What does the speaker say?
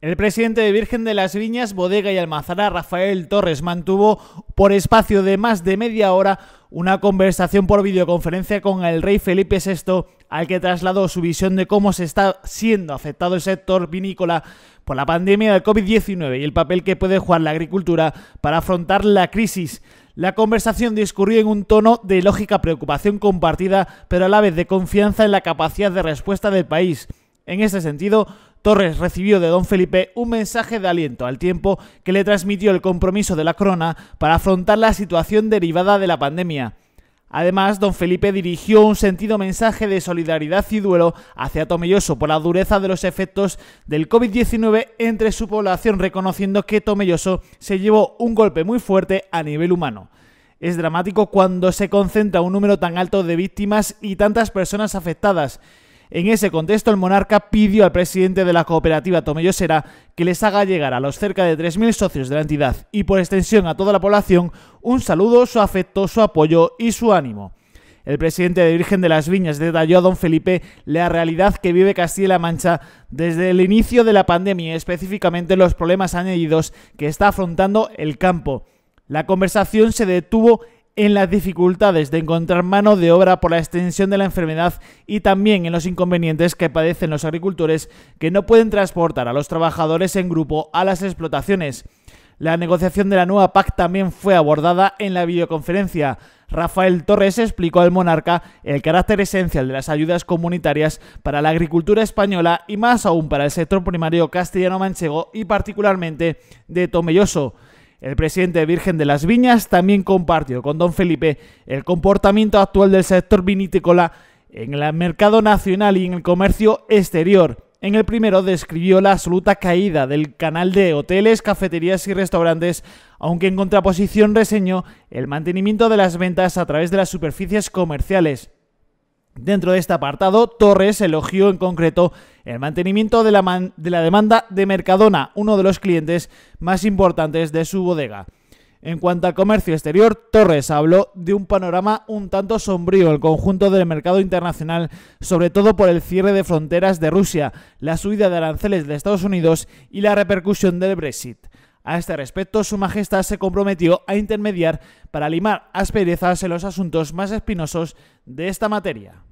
El presidente de Virgen de las Viñas, Bodega y Almazara, Rafael Torres, mantuvo por espacio de más de media hora una conversación por videoconferencia con el rey Felipe VI, al que trasladó su visión de cómo se está siendo afectado el sector vinícola por la pandemia del COVID-19 y el papel que puede jugar la agricultura para afrontar la crisis. La conversación discurrió en un tono de lógica preocupación compartida, pero a la vez de confianza en la capacidad de respuesta del país. En este sentido, Torres recibió de don Felipe un mensaje de aliento al tiempo que le transmitió el compromiso de la corona para afrontar la situación derivada de la pandemia. Además, don Felipe dirigió un sentido mensaje de solidaridad y duelo hacia Tomelloso por la dureza de los efectos del COVID-19 entre su población, reconociendo que Tomelloso se llevó un golpe muy fuerte a nivel humano. Es dramático cuando se concentra un número tan alto de víctimas y tantas personas afectadas. En ese contexto, el monarca pidió al presidente de la cooperativa Tomello Será que les haga llegar a los cerca de 3.000 socios de la entidad y por extensión a toda la población un saludo, su afecto, su apoyo y su ánimo. El presidente de Virgen de las Viñas detalló a don Felipe la realidad que vive Castilla-La Mancha desde el inicio de la pandemia, y específicamente los problemas añadidos que está afrontando el campo. La conversación se detuvo en las dificultades de encontrar mano de obra por la extensión de la enfermedad y también en los inconvenientes que padecen los agricultores que no pueden transportar a los trabajadores en grupo a las explotaciones. La negociación de la nueva PAC también fue abordada en la videoconferencia. Rafael Torres explicó al monarca el carácter esencial de las ayudas comunitarias para la agricultura española y más aún para el sector primario castellano-manchego y particularmente de Tomelloso. El presidente Virgen de las Viñas también compartió con don Felipe el comportamiento actual del sector vinícola en el mercado nacional y en el comercio exterior. En el primero describió la absoluta caída del canal de hoteles, cafeterías y restaurantes, aunque en contraposición reseñó el mantenimiento de las ventas a través de las superficies comerciales. Dentro de este apartado, Torres elogió en concreto el mantenimiento de la, demanda de Mercadona, uno de los clientes más importantes de su bodega. En cuanto al comercio exterior, Torres habló de un panorama un tanto sombrío el conjunto del mercado internacional, sobre todo por el cierre de fronteras de Rusia, la subida de aranceles de Estados Unidos y la repercusión del Brexit. A este respecto, Su Majestad se comprometió a intermediar para limar asperezas en los asuntos más espinosos de esta materia.